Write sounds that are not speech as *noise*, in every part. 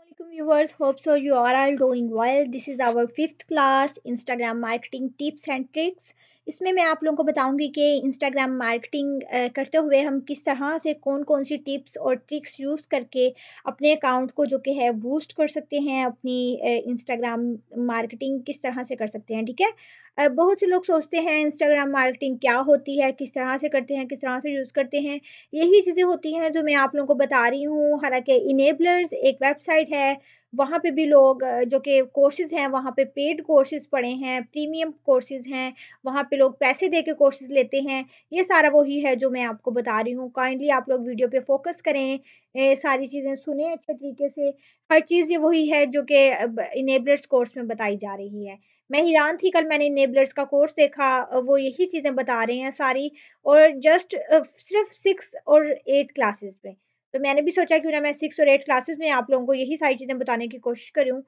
Assalamualaikum viewers hope so you are all doing well this is our fifth class Instagram marketing tips and tricks इसमें मैं आप लोगों को बताऊंगी कि Instagram मार्केटिंग करते हुए हम किस तरह से कौन कौन सी टिप्स और ट्रिक्स यूज़ करके अपने अकाउंट को जो कि है बूस्ट कर सकते हैं अपनी Instagram मार्केटिंग किस तरह से कर सकते हैं ठीक है बहुत से लोग सोचते हैं इंस्टाग्राम मार्केटिंग क्या होती है किस तरह से करते हैं किस तरह से यूज़ करते हैं यही चीज़ें होती हैं जो मैं आप लोगों को बता रही हूँ हालांकि इनेबलर्स एक वेबसाइट है वहाँ पे भी लोग जो कि कोर्सेज़ हैं वहाँ पे पेड कोर्सेज़ पढ़े हैं प्रीमियम कोर्सेज़ हैं वहाँ पे लोग पैसे दे के कोर्सेज़ लेते हैं ये सारा वही है जो मैं आपको बता रही हूँ काइंडली आप लोग वीडियो पे फोकस करें ए, सारी चीज़ें सुने अच्छे तरीके से हर चीज़ ये वही है जो कि इनेबलर्स कोर्स में बताई जा रही है मैं हैरान थी कल मैंने नेबलर्स का कोर्स देखा वो यही चीज़ें बता रहे हैं सारी और जस्ट सिर्फ सिक्स और एट क्लासेस में तो मैंने भी सोचा क्यों ना मैं सिक्स और एट क्लासेस में आप लोगों को यही सारी चीज़ें बताने की कोशिश करूँ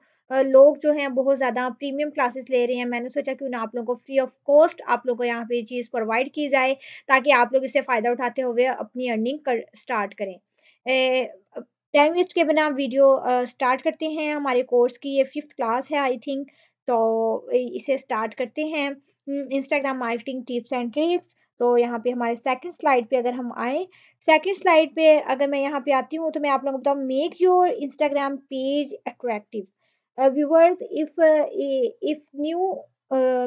लोग जो हैं बहुत ज़्यादा प्रीमियम क्लासेस ले रहे हैं मैंने सोचा क्यों ना आप लोगों को फ्री ऑफ कॉस्ट आप लोगों को यहाँ पे चीज़ प्रोवाइड की जाए ताकि आप लोग इससे फ़ायदा उठाते हुए अपनी अर्निंग कर स्टार्ट करें टाइम वेस्ट के बिना वीडियो स्टार्ट करते हैं हमारे कोर्स की ये फिफ्थ क्लास है आई थिंक तो इसे स्टार्ट करते हैं Instagram marketing tips and tricks तो यहाँ पे हमारे सेकंड स्लाइड पे अगर हम आए सेकंड स्लाइड पे अगर मैं यहाँ पे आती हूँ तो मैं आप लोगों को बताऊँ make your Instagram page attractive viewers if if new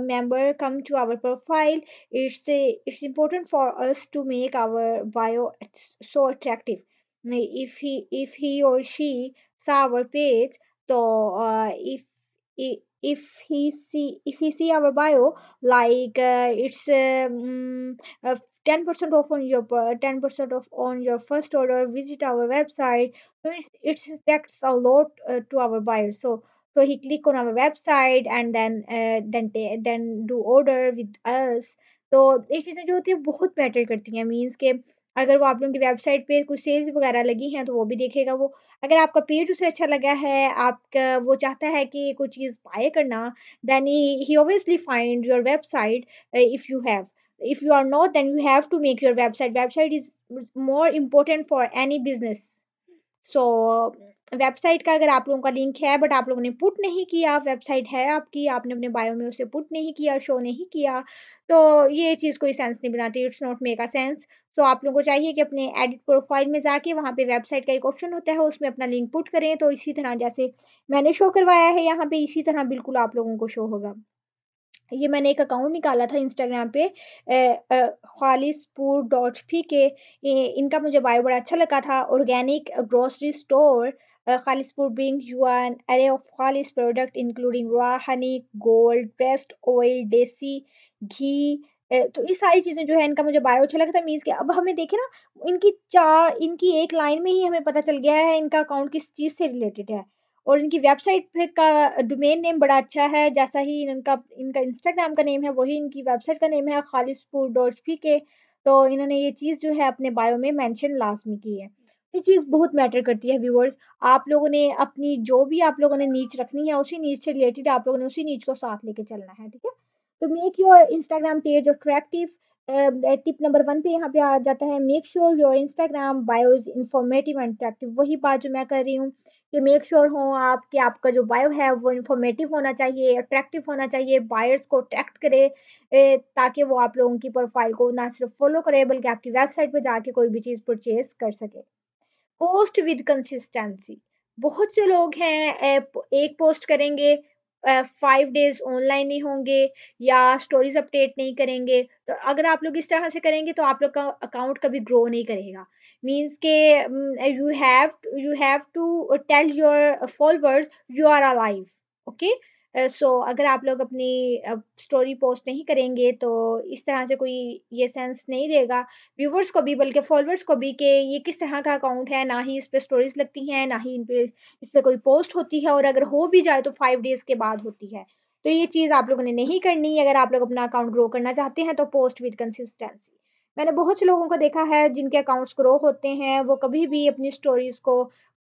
member come to our profile it's it's important for us to make our bio so attractive if he if he और शी सा आवर पेज तो if uh, if he see if he see our bio like uh, it's um, uh, 10% mm, uh, off on your 10% off on your first order visit our website so it it's a lot uh, to our buyer so so he click on our website and then uh, then then do order with us So ये a जो होती है बहुत matter करती हैं अगर वो आप लोगों की वेबसाइट पे कुछ सेल्स वगैरह लगी हैं तो वो भी देखेगा वो अगर आपका पेज उसे अच्छा लगा है आपका वो चाहता है कि कोई चीज़ बाय करना then he obviously find your website if you have if you are not then you have to make your website website is more important for any business so website का अगर आप लोगों का लिंक है but आप लोगों ने put नहीं किया वेबसाइट है आपकी आपने अपने बायो में उसे पुट नहीं किया शो नहीं किया तो ये चीज़ कोई सेंस नहीं बनाती it's not make a sense तो आप लोगों को चाहिए कि अपने एडिट प्रोफाइल में जाके वहाँ पे वेबसाइट का एक ऑप्शन होता है उसमें अपना लिंक पुट करें तो इसी तरह जैसे मैंने शो करवाया है यहाँ पे इसी तरह बिल्कुल आप लोगों को शो होगा ये मैंने एक अकाउंट निकाला था इंस्टाग्राम पे खालिस्पुर डॉट फी के इनका मुझे बायो बड़ा अच्छा लगा था organic grocery store Khalispur bring you an array of खालिस product including raw honey cold pressed oil desi ghee तो ये सारी चीज़ें जो है इनका मुझे बायो अच्छा लगा था मीन्स कि अब हमें देखे ना इनकी चार इनकी एक लाइन में ही हमें पता चल गया है इनका अकाउंट किस चीज़ से रिलेटेड है और इनकी वेबसाइट का डोमेन नेम बड़ा अच्छा है जैसा ही इनका इनका इंस्टाग्राम का नेम है वही इनकी वेबसाइट का नेम है खालिसपुर डॉट पी के तो इन्होंने ये चीज़ जो है अपने बायो में मेंशन लाजमी की है ये चीज़ बहुत मैटर करती है व्यूवर्स आप लोगों ने अपनी जो भी आप लोगों ने नीच रखनी है उसी नीच से रिलेटेड आप लोगों ने उसी नीच को साथ लेके चलना है ठीक है तो make your Instagram page attractive tip number one पे यहाँ पे आ जाता है make sure your Instagram bio is informative and attractive वही बात जो मैं कर रही हूँ कि मेक श्योर हो आप कि आपका जो बायो है वो इंफॉर्मेटिव होना चाहिए अट्रैक्टिव होना चाहिए बायर्स को अट्रैक्ट करे ताकि वो आप लोगों की प्रोफाइल को ना सिर्फ फॉलो करे बल्कि आपकी वेबसाइट पर जाके कोई भी चीज़ परचेज कर सके पोस्ट विद कंसिस्टेंसी बहुत से लोग हैं एक पोस्ट करेंगे फाइव डेज ऑनलाइन नहीं होंगे या स्टोरीज अपडेट नहीं करेंगे तो अगर आप लोग इस तरह से करेंगे तो आप लोग का अकाउंट कभी ग्रो नहीं करेगा मीन्स के you have you have to tell your followers you are alive okay so अगर आप लोग अपनी स्टोरी पोस्ट नहीं करेंगे तो इस तरह से कोई ये सेंस नहीं देगा व्यूवर्स को भी बल्कि फॉलोअर्स को भी कि ये किस तरह का अकाउंट है ना ही इस पर स्टोरीज लगती हैं ना ही इन पे इस पर कोई पोस्ट होती है और अगर हो भी जाए तो फाइव डेज़ के बाद होती है तो ये चीज़ आप लोगों ने नहीं करनी अगर आप लोग अपना अकाउंट ग्रो करना चाहते हैं तो पोस्ट विद कंसिस्टेंसी मैंने बहुत से लोगों को देखा है जिनके अकाउंट्स ग्रो होते हैं वो कभी भी अपनी स्टोरीज को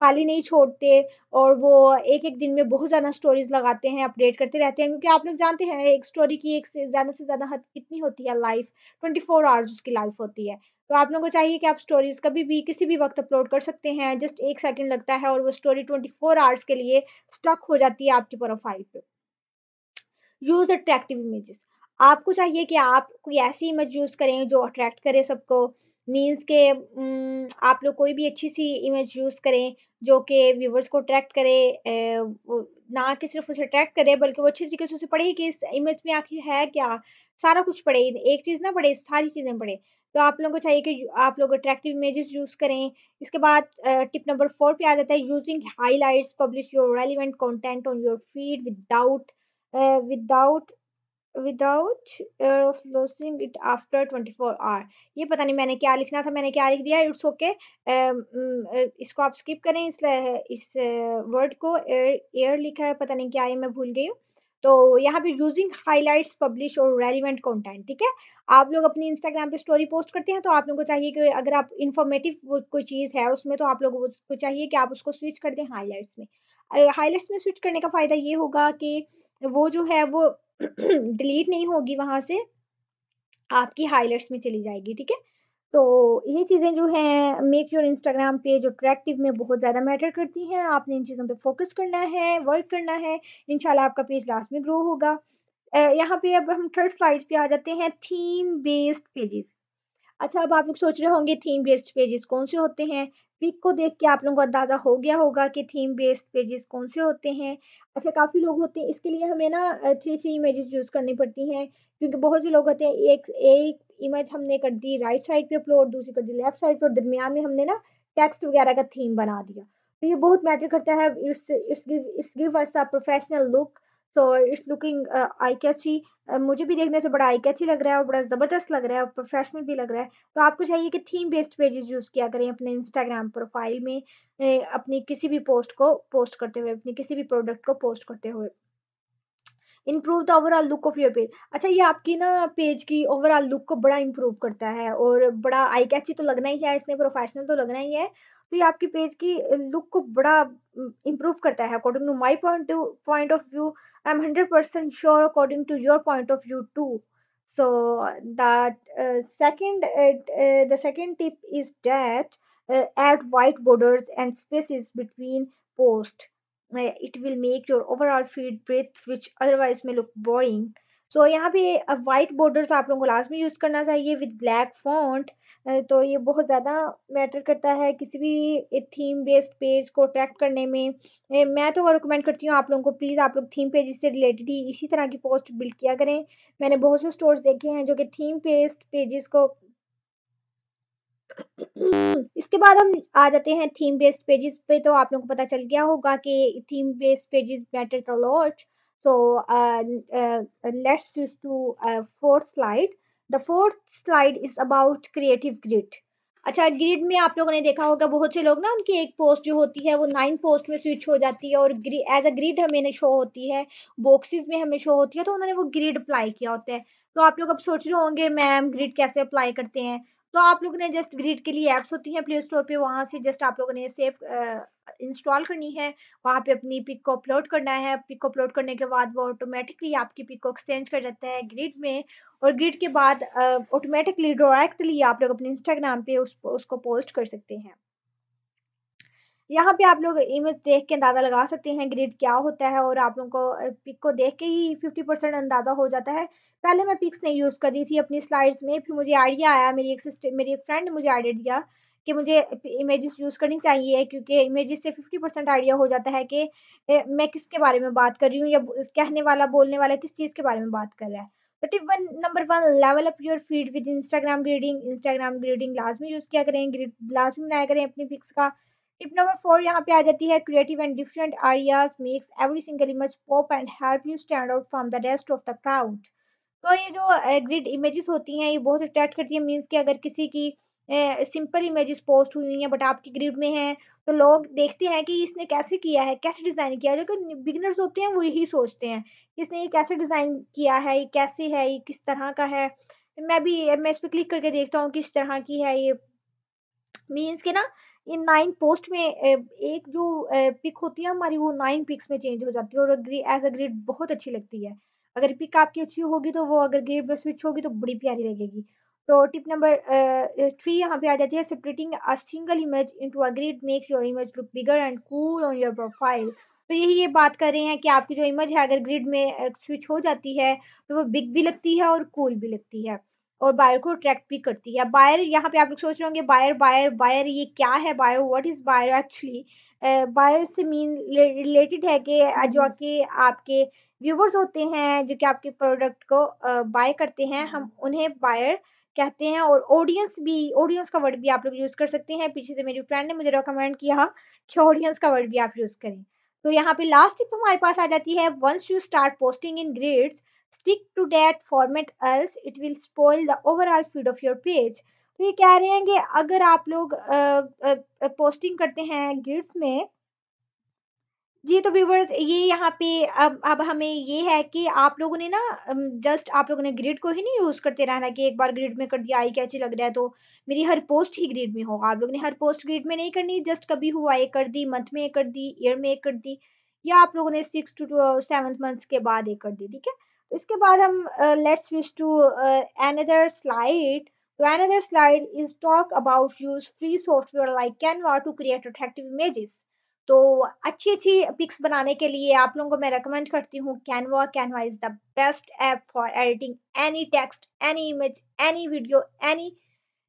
खाली नहीं छोड़ते और वो एक एक दिन में बहुत ज़्यादा स्टोरीज लगाते हैं अपडेट करते रहते हैं क्योंकि आप लोग जानते हैं एक स्टोरी की एक ज़्यादा से ज़्यादा हद कितनी होती है लाइफ ट्वेंटी फोर आवर्स उसकी लाइफ होती है तो आप लोगों को चाहिए कि आप स्टोरीज कभी भी किसी भी वक्त अपलोड कर सकते हैं जस्ट एक सेकंड लगता है और वो स्टोरी ट्वेंटी फोर आवर्स के लिए स्टक हो जाती है आपकी प्रोफाइल पे यूज अट्रैक्टिव इमेजेस आपको चाहिए कि आप कोई ऐसी इमेज यूज़ करें जो अट्रैक्ट करे सबको मीन्स के mm, आप लोग कोई भी अच्छी सी इमेज यूज़ करें जो कि व्यूवर्स को अट्रैक्ट करे ना कि सिर्फ उसे अट्रैक्ट करे बल्कि वो अच्छी तरीके से उसे पढ़े कि इस इमेज में आखिर है क्या सारा कुछ पढ़े एक चीज़ ना पढ़े सारी चीज़ें पढ़े तो आप लोगों को चाहिए कि आप लोग अट्रैक्टिव इमेजेस यूज़ करें इसके बाद टिप नंबर फोर पे आ जाता है using highlights publish your relevant content on your feed without without without uh, fear of losing it after 24 ये पता नहीं मैंने क्या लिखना था मैंने क्या लिख दिया it's okay um, mm, uh, इसको आप स्किप करें इस uh, इस वर्ड को एयर एयर लिखा है पता नहीं क्या है मैं भूल गई हूँ तो यहाँ पे यूजिंग हाईलाइट्स पब्लिश और रेलिवेंट कॉन्टेंट ठीक है आप लोग अपनी इंस्टाग्राम पे स्टोरी पोस्ट करते हैं तो आप लोगों को चाहिए कि अगर आप इन्फॉर्मेटिव कोई चीज़ है उसमें तो आप लोगों को चाहिए कि आप उसको स्विच कर दें हाईलाइट्स में हाईलाइट्स में स्विच करने का फ़ायदा ये होगा कि वो जो है वो *clears throat* डिलीट नहीं होगी वहां से आपकी हाईलाइट्स में चली जाएगी ठीक है तो ये चीज़ें जो है make your Instagram page attractive में बहुत ज़्यादा मैटर करती हैं आपने इन चीज़ों पे फोकस करना है वर्क करना है इंशाल्लाह आपका पेज लास्ट में ग्रो होगा यहाँ पे अब हम थर्ड स्लाइड पे आ जाते हैं थीम बेस्ड पेजेस अच्छा अब आप लोग सोच रहे होंगे थीम बेस्ड पेजेस कौन से होते हैं पिक को देख के आप लोगों को अंदाज़ा हो गया होगा कि थीम बेस्ड पेजेस कौन से होते हैं अच्छा काफ़ी लोग होते हैं इसके लिए हमें ना थ्री थ्री इमेजेस यूज़ करनी पड़ती हैं क्योंकि बहुत से लोग होते हैं एक एक इमेज हमने कर दी राइट साइड पे अपलोड दूसरी कर दी लेफ्ट साइड पे और दरमियान में हमने ना टेक्स्ट वगैरह का थीम बना दिया तो ये बहुत मैटर करता है इस, इस, इस, इस, इस, इस, इस, professional look so it's looking eye catchy मुझे भी देखने से बड़ा आई कैची लग रहा है और बड़ा ज़बरदस्त लग रहा है और प्रोफेशनल भी लग रहा है तो आपको चाहिए कि थीम बेस्ड पेजेस यूज़ किया करें अपने इंस्टाग्राम प्रोफाइल में अपनी किसी भी पोस्ट को पोस्ट करते हुए अपनी किसी भी प्रोडक्ट को पोस्ट करते हुए improve the overall look of your page अच्छा ये आपकी ना पेज की ओवरऑल लुक को बड़ा इम्प्रूव करता है और बड़ा आई कैची तो लगना ही है इसने प्रोफेशनल तो लगना ही है तो ये आपकी पेज की लुक को बड़ा इम्प्रूव करता है according to my point point of view I am hundred percent sure according to your point of view too so that second the second tip is second tip white borders and spaces between post it will make your overall feed breathe which otherwise may look boring so यहाँ पे white uh, borders आप लोगों को लाजमी use करना चाहिए with black font तो ये बहुत ज़्यादा मैटर करता है किसी भी थीम बेस्ड पेज को अट्रैक्ट करने में uh, मैं तो रिकमेंड करती हूँ आप लोगों को प्लीज़ आप लोग थीम पेज से रिलेटेड ही इसी तरह की पोस्ट बिल्ड किया करें मैंने बहुत से स्टोर्स देखे हैं जो कि थीम बेस्ड पेजेस को *clears throat* इसके बाद हम आ जाते हैं थीम बेस्ड पेजेस पे तो आप लोगों को पता चल गया होगा कि theme based pages matter the lot so let's uh, to fourth slide the fourth slide is about creative grid अच्छा ग्रिड में आप लोगों ने देखा होगा बहुत से लोग ना उनकी एक पोस्ट जो होती है वो नाइन पोस्ट में स्विच हो जाती है और एज अ ग्रिड हमें शो होती है बॉक्सेस में हमें शो होती है तो उन्होंने वो ग्रिड अप्लाई किया होता है तो आप लोग अब सोच रहे होंगे मैम ग्रिड कैसे अप्लाई करते हैं तो आप लोगों ने जस्ट ग्रीड के लिए एप्स होती हैं प्ले स्टोर पे वहाँ से जस्ट आप लोगों ने सेव इंस्टॉल करनी है वहाँ पे अपनी पिक को अपलोड करना है पिक को अपलोड करने के बाद वो ऑटोमेटिकली आपकी पिक को एक्सचेंज कर देता है ग्रिड में और ग्रिड के बाद ऑटोमेटिकली डायरेक्टली आप लोग अपने इंस्टाग्राम पे उस, उसको पोस्ट कर सकते हैं यहाँ पे आप लोग इमेज देख के अंदाजा लगा सकते हैं ग्रिड क्या होता है और आप लोगों को पिक को देख के ही 50 परसेंट अंदाजा हो जाता है पहले मैं पिक्स नहीं यूज़ कर रही थी अपनी स्लाइड्स में फिर मुझे आइडिया आया मेरी एक सिस्टर मेरी एक फ्रेंड ने मुझे आइडिया दिया कि मुझे इमेजेस यूज़ करनी चाहिए क्योंकि इमेजेस से 50 परसेंट आइडिया हो जाता है कि मैं किसके बारे में बात कर रही हूँ या कहने वाला बोलने वाला किस चीज़ के बारे में बात कर रहा है तो tip one number one level up your feed with Instagram gridding Instagram gridding लाजमी यूज़ किया करें ग्रीड लाजमी बनाया करें अपनी पिक्स का टिप नंबर फोर यहाँ पे आ जाती है creative and different ideas makes every single image pop and help you stand out from the rest of the crowd तो ये जो ग्रिड इमेजेस होती हैं ये बहुत अट्रैक्ट करती है मीन्स कि अगर किसी की सिंपल इमेजेस पोस्ट हुई हुई हैं बट आपकी ग्रिड में हैं तो लोग देखते हैं कि इसने कैसे किया है कैसे डिज़ाइन किया है जो बिगनर्स होते हैं वो यही सोचते हैं इसने ये कैसे डिज़ाइन किया है ये कैसे है ये किस तरह का है मैं भी मैं इस पर क्लिक करके देखता हूँ किस तरह की है ये मीन्स के ना इन नाइन पोस्ट में एक जो पिक होती है हमारी वो नाइन पिक्स में चेंज हो जाती है और एज अ ग्रेड बहुत अच्छी लगती है अगर पिक आपकी अच्छी होगी तो वो अगर ग्रेड में स्विच होगी तो बड़ी प्यारी लगेगी तो टिप नंबर थ्री यहाँ पे आ जाती है separating a single image into a grid makes your image look bigger and cool on your profile तो यही ये बात कर रहे हैं कि आपकी जो इमेज है अगर ग्रिड में स्विच हो जाती है तो वो बिग भी लगती है और कूल भी लगती है और बायर को अट्रैक्ट भी करती है बायर यहाँ पे आप लोग सोच रहे होंगे बायर बायर बायर ये क्या है buyer what is buyer actually buyer से मीन रिलेटेड है कि जो हम्म। कि आपके व्यूवर्स होते हैं जो कि आपके प्रोडक्ट को बाय करते हैं हम्म। हम उन्हें बायर कहते हैं और ऑडियंस भी ऑडियंस का वर्ड भी आप लोग यूज़ कर सकते हैं पीछे से मेरी फ्रेंड ने मुझे रिकमेंड किया कि ऑडियंस का वर्ड भी आप यूज़ करें तो यहाँ पे लास्ट टिप हमारे पास आ जाती है once you start posting in grids stick to that format else it will spoil the overall feed of your page तो ये कह रहे हैं कि अगर आप लोग पोस्टिंग करते हैं ग्रिड्स में जी, तो व्यूवर्स ये यहाँ पे अब अब हमें ये है कि आप लोगों ने ना जस्ट आप लोगों ने ग्रिड को ही नहीं यूज़ करते रहना कि एक बार ग्रिड में कर दिया आई कैची लग रहा है तो मेरी हर पोस्ट ही ग्रिड में होगा। आप लोगों ने हर पोस्ट ग्रिड में नहीं करनी जस्ट कभी हुआ एक कर दी, मंथ में एक कर दी, ईयर में एक कर दी या आप लोगों ने सिक्स टू टू मंथ के बाद एक कर दी, ठीक है? तो इसके बाद हम let's switch to another slide तो another slide is talk about use free software like Canva to create attractive images तो अच्छी अच्छी पिक्स बनाने के लिए आप लोगों को मैं रेकमेंड करती हूँ Canva Canva is the best app for editing any text any image any video any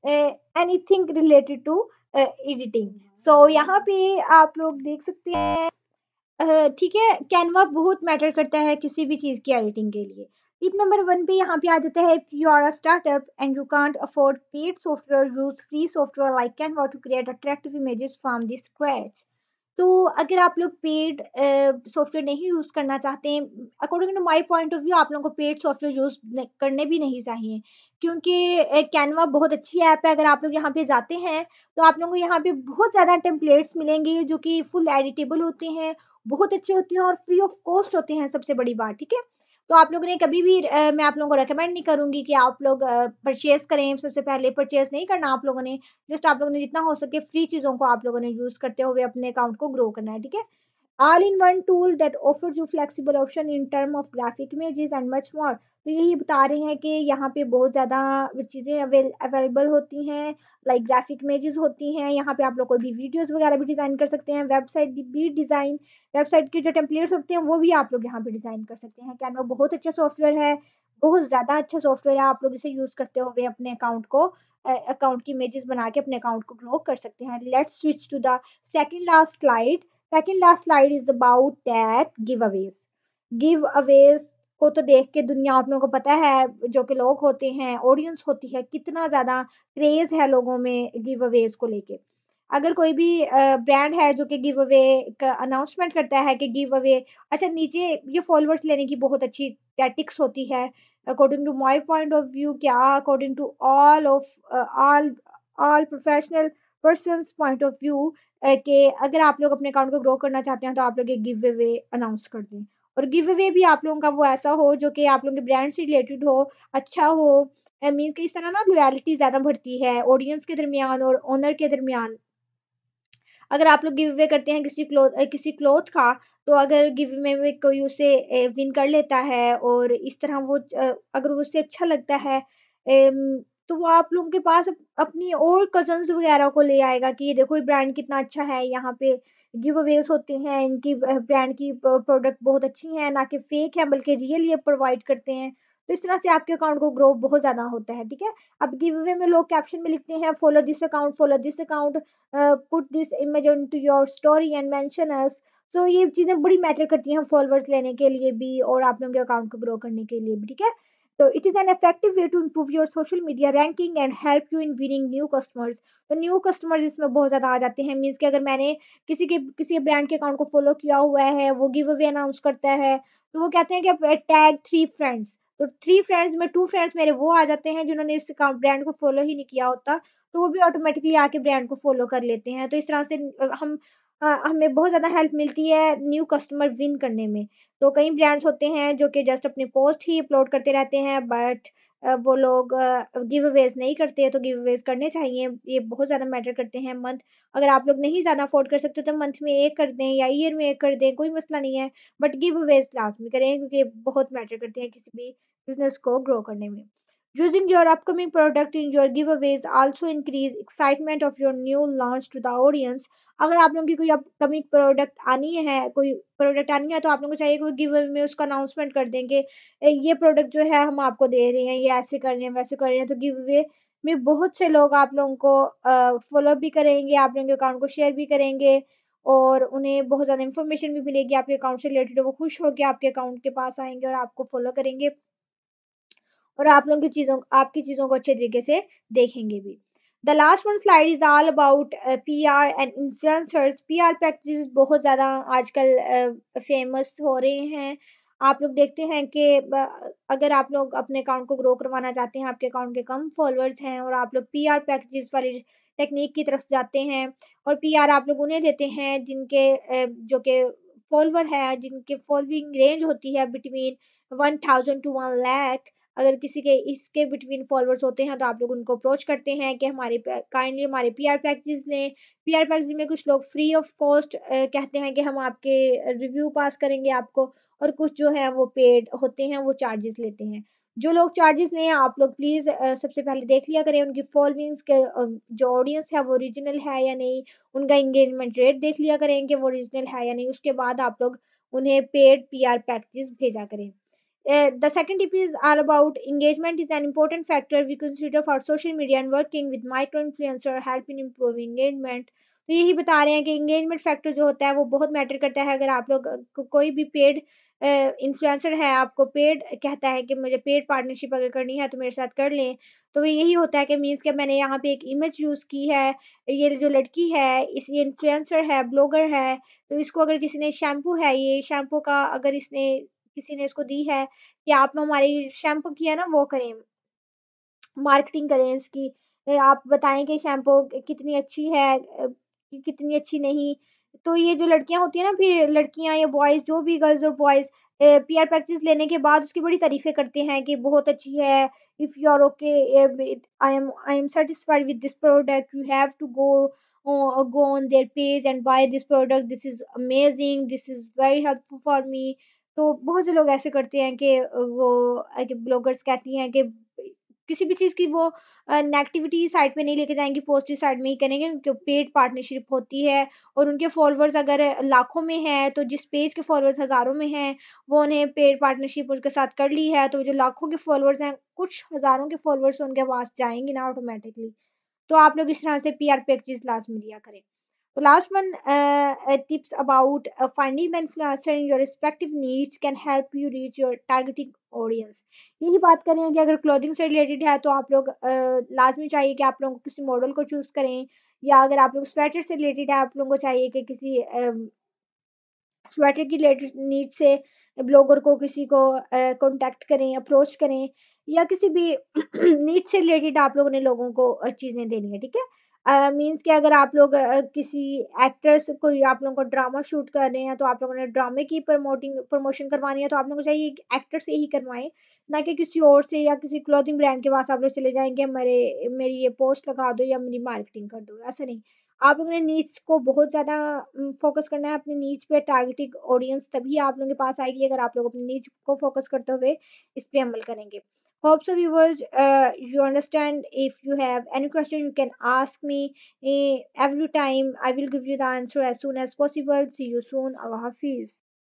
any thing related to editing so यहाँ पे आप लोग देख सकते हैं ठीक है कैनवा बहुत मैटर करता है किसी भी चीज़ की एडिटिंग के लिए टिप नंबर वन पे यहाँ पे आ जाता है if you are a startup and you can't afford paid software use free software like Canva to create attractive images from this scratch तो अगर आप लोग पेड सॉफ्टवेयर नहीं यूज़ करना चाहते हैं according to my point of view आप लोगों को पेड सॉफ्टवेयर यूज़ करने भी नहीं चाहिए क्योंकि कैनवा बहुत अच्छी ऐप है अगर आप लोग यहाँ पे जाते हैं तो आप लोगों को यहाँ पे बहुत ज़्यादा टेम्पलेट्स मिलेंगे जो कि फुल एडिटेबल होते हैं बहुत अच्छे होते हैं और फ्री ऑफ कॉस्ट होते हैं सबसे बड़ी बात ठीक है तो आप लोगों ने कभी भी आ, मैं आप लोगों को रेकमेंड नहीं करूंगी कि आप लोग परचेज करें सबसे पहले परचेज नहीं करना आप लोगों ने जस्ट आप लोगों ने जितना हो सके फ्री चीज़ों को आप लोगों ने यूज़ करते हुए अपने अकाउंट को ग्रो करना है ठीक है all-in-one tool that offers you flexible option in term of graphic images and much more तो यही बता रहे हैं कि यहाँ पे बहुत ज़्यादा चीज़ें अवेल अवेलेबल होती हैं लाइक ग्राफिक इमेजेस होती हैं यहाँ पे आप लोग कोई भी वीडियोस वगैरह भी डिज़ाइन कर सकते हैं वेबसाइट भी डिज़ाइन वेबसाइट के जो टेम्पलेट्स होते हैं वो भी आप लोग यहाँ पे डिज़ाइन कर सकते हैं कैनवा बहुत अच्छा सॉफ्टवेयर है बहुत ज़्यादा अच्छा सॉफ्टवेयर है आप लोग इसे यूज़ करते हुए अपने अकाउंट को अकाउंट की इमेजेस बना के अपने अकाउंट को ग्रो कर सकते हैं let's switch to the second last slide second last slide is about that giveaways giveaways को तो देख के दुनिया आप लोगों को पता है जो कि लोग होते हैं ऑडियंस होती है कितना ज़्यादा क्रेज़ है लोगों में गिव अवेज को लेके अगर कोई भी ब्रांड है जो कि गिव अवे का अनाउंसमेंट करता है कि गिव अवे अच्छा नीचे ये फॉलोअर्स लेने की बहुत अच्छी टैटिक्स होती है according to my point of view क्या according to all of all all professional person point of view के अगर आप लोग अपने अकाउंट को ग्रो करना चाहते हैं तो आप लोग एक गिव अवे अनाउंस कर दें और गिव अवे भी आप लोगों का वो ऐसा हो जो कि आप लोगों के ब्रांड से रिलेटेड हो अच्छा हो मीन eh, इस तरह ना लोयलिटी ज़्यादा बढ़ती है ऑडियंस के दरमियान और ओनर के दरमियान अगर आप लोग गिव अवे करते हैं किसी क्लोथ eh, किसी क्लोथ का तो अगर गिव अवे में कोई उसे विन eh, कर लेता है और इस तरह वो अगर उसे अच्छा लगता है तो वो आप लोगों के पास अपनी और कजन्स वगैरह को ले आएगा कि ये देखो ये ब्रांड कितना अच्छा है यहाँ पे गिव अवेज होते हैं इनकी ब्रांड की प्रोडक्ट बहुत अच्छी हैं ना कि फेक है बल्कि रियल ये प्रोवाइड करते हैं तो इस तरह से आपके अकाउंट को ग्रो बहुत ज़्यादा होता है ठीक है अब गिव अवे में लोग कैप्शन में लिखते हैं follow this account follow this account put this image on to your story and मैं सो ये चीज़ें बड़ी मैटर करती हैं फॉलोअर्स लेने के लिए भी और आप लोगों के अकाउंट को ग्रो करने के लिए भी ठीक है तो it is an effective way to improve your social media ranking and help you in winning new customers तो न्यू कस्टमर्स इसमें बहुत ज़्यादा आ जाते हैं मीन्स कि अगर मैंने किसी के किसी ब्रांड के अकाउंट को फॉलो किया हुआ है वो गिव अवे अनाउंस करता है तो वो कहते हैं कि टैग थ्री फ्रेंड्स तो थ्री फ्रेंड्स में टू फ्रेंड्स मेरे वो आ जाते हैं जिन्होंने इस ब्रांड को फॉलो ही नहीं किया होता तो वो भी ऑटोमेटिकली आके ब्रांड को फॉलो कर लेते हैं तो इस तरह से हम हाँ, हमें बहुत ज़्यादा हेल्प मिलती है न्यू कस्टमर विन करने में। तो कई ब्रांड्स होते हैं जो कि जस्ट अपने पोस्ट ही अपलोड करते रहते हैं बट वो लोग गिव अवेज़ नहीं करते तो गिव अवेज़ करने चाहिए। ये बहुत ज़्यादा मैटर करते हैं मंथ अगर आप लोग नहीं ज़्यादा अफ़ोर्ड कर सकते तो मंथ में एक कर दें या ईयर में एक कर दें, कोई मसला नहीं है बट गिव अवेज़ में करें क्योंकि बहुत मैटर करते हैं किसी भी बिज़नेस को ग्रो करने में। Using your upcoming product in your giveaways also increase excitement of your new launch to the audience. अगर आप लोगों की कोई अपकमिंग प्रोडक्ट आनी है कोई प्रोडक्ट आनी है तो आप लोगों को चाहिए कोई गिव में उसका अनाउंसमेंट कर देंगे ये प्रोडक्ट जो है हम आपको दे रहे हैं ये ऐसे कर रहे हैं वैसे कर रहे हैं तो गिव अवे में बहुत से लोग आप लोगों को फॉलो भी करेंगे आप लोगों के अकाउंट को शेयर भी करेंगे और उन्हें बहुत ज़्यादा इन्फॉर्मेशन भी मिलेगी आपके अकाउंट से रिलेटेड वो खुश होकर आपके अकाउंट के पास आएंगे और आपको फॉलो करेंगे और आप लोगों की चीज़ों आपकी चीज़ों को अच्छे तरीके से देखेंगे भी the last one slide is all about P R and influencers P R practice बहुत ज़्यादा आजकल फेमस uh, हो रहे हैं आप लोग देखते हैं कि uh, अगर आप लोग अपने अकाउंट को ग्रो करवाना चाहते हैं आपके अकाउंट के कम फॉलोअर्स हैं और आप लोग पीआर पैकेजेस वाली टेक्निक की तरफ जाते हैं और पीआर आप लोग उन्हें देते हैं जिनके uh, जो के फॉलोअर है जिनके फॉलोइंग रेंज होती है between one thousand to one lakh अगर किसी के इसके बिटवीन फॉलोअर्स होते हैं तो आप लोग उनको अप्रोच करते हैं कि हमारे काइंडली हमारे पी आर लें पी आर पैकेज में कुछ लोग फ्री ऑफ कॉस्ट कहते हैं कि हम आपके रिव्यू पास करेंगे आपको और कुछ जो है वो पेड होते हैं वो चार्जेस लेते हैं जो लोग चार्जेस लें आप लोग प्लीज़ सबसे पहले देख लिया करें उनकी फॉलोइंग्स के जो ऑडियंस है वो ओरिजिनल है या नहीं उनका इंगेजमेंट रेट देख लिया करें कि वो ओरिजिनल है या नहीं उसके बाद आप लोग उन्हें पेड पीआर पैकेजेस भेजा करें Uh, the second tip is all about engagement is an important factor we consider for social media and working with micro influencer help in improving engagement तो यही बता रहे हैं कि इंगेजमेंट फैक्टर जो होता है वो बहुत मैटर करता है अगर आप लोग को, कोई भी पेड इन्फ्लुएंसर है आपको पेड कहता है कि मुझे पेड पार्टनरशिप अगर करनी है तो मेरे साथ कर लें तो यही होता है कि मीन्स कि मैंने यहाँ पे एक इमेज यूज़ की है ये जो लड़की है इस ये इन्फ्लुएंसर है ब्लॉगर है तो इसको अगर किसी ने शैम्पू है ये शैम्पू का अगर इसने किसी ने इसको दी है कि आप हमारी शैम्पू की है ना वो करें मार्केटिंग करें इसकी आप बताएं कि शैम्पू कितनी अच्छी है कितनी अच्छी नहीं तो ये जो लड़कियां होती है ना फिर लड़कियां या बॉयज जो भी गर्ल्स और बॉयज पीआर पैकेजेस लेने के बाद उसकी बड़ी तारीफें करते हैं कि बहुत अच्छी है if you are okay I am I am satisfied with this product you have to go go on their page and buy this product this is amazing this is very helpful for me तो बहुत से लोग ऐसे करते हैं कि वो bloggers कहती हैं कि किसी भी चीज़ की वो नेगेटिविटी साइड पे नहीं लेके जाएंगी पॉजिटिव साइड में ही करेंगे क्योंकि पेड पार्टनरशिप होती है और उनके फॉलोअर्स अगर लाखों में हैं तो जिस पेज के फॉलोअर्स हज़ारों में हैं वो उन्हें पेड पार्टनरशिप उनके साथ कर ली है तो जो लाखों के फॉलोअर्स हैं कुछ हज़ारों के फॉलोअर्स उनके पास जाएंगे ना ऑटोमेटिकली तो आप लोग इस तरह से पी आर पैकेज लाजमी लिया करें The last one uh, uh, tips about uh, finding the influencer in your respective niche can help you reach your targeting audience. यही बात करें कि अगर क्लोथिंग से रिलेटेड है तो आप लोग uh, लाजमी चाहिए कि आप लोगों को किसी मॉडल को चूज़ करें या अगर आप लोग स्वेटर से रिलेटेड है आप लोगों को चाहिए कि किसी स्वेटर um, की रिलेटेड नीड से ब्लॉगर को किसी को कांटेक्ट uh, करें अप्रोच करें या किसी भी नीड *clears throat* से रिलेटेड आप लोगों ने लोगों को uh, चीज़ें देनी है ठीक है मीन्स uh, कि अगर आप लोग uh, किसी एक्टर्स कोई आप लोगों को ड्रामा शूट कर रहे हैं तो आप लोगों ने ड्रामे की प्रमोटिंग प्रमोशन करवानी है तो आप लोगों को चाहिए एक्टर से ही करवाएं ना कि किसी और से या किसी क्लोथिंग ब्रांड के पास आप लोग चले जाएंगे मेरे मेरी ये पोस्ट लगा दो या मेरी मार्केटिंग कर दो ऐसा नहीं आप लोगों ने नीच को बहुत ज़्यादा फोकस mm, करना है अपने नीच पे टारगेटिंग ऑडियंस तभी आप लोगों के पास आएगी अगर आप लोग अपने नीच को फोकस करते हुए इस पर अमल करेंगे Hope so, viewers, uh, you understand. If you have any question, you can ask me uh, every time. I will give you the answer as soon as possible. See you soon. Allah Hafiz.